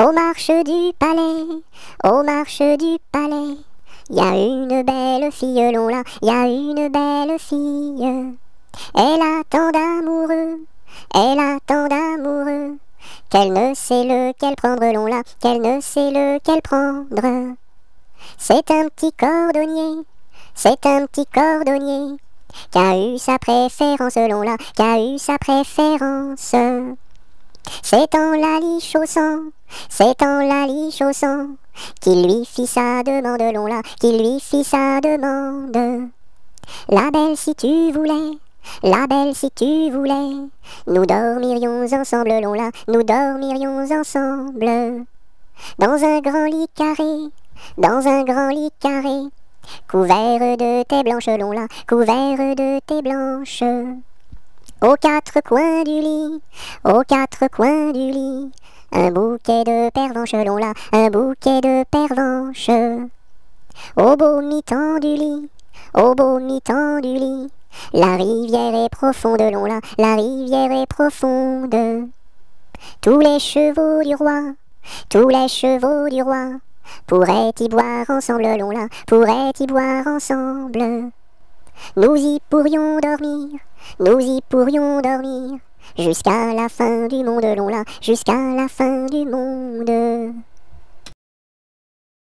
Aux marches du palais, aux marches du palais, y a une belle fille, il y a une belle fille. Elle a tant d'amoureux, elle a tant d'amoureux, qu'elle ne sait lequel prendre, là, qu'elle ne sait lequel prendre. C'est un petit cordonnier, c'est un petit cordonnier, qui a eu sa préférence, là qui a eu sa préférence. C'est en la liche au sang, c'est en la liche au sang, qu'il lui fit sa demande, l'on l'a, qu'il lui fit sa demande. La belle si tu voulais, la belle si tu voulais, nous dormirions ensemble, l'on l'a, nous dormirions ensemble. Dans un grand lit carré, dans un grand lit carré, couvert de tes blanches, l'on l'a, couvert de tes blanches. Aux quatre coins du lit, aux quatre coins du lit, un bouquet de pervenche, l'on là, un bouquet de pervenche. Au beau mi du lit, au beau mi du lit, la rivière est profonde, l'on l'a, la rivière est profonde. Tous les chevaux du roi, tous les chevaux du roi, pourraient y boire ensemble, long l'a, pourraient y boire ensemble. Nous y pourrions dormir, nous y pourrions dormir. Jusqu'à la fin du monde, l'on là jusqu'à la fin du monde.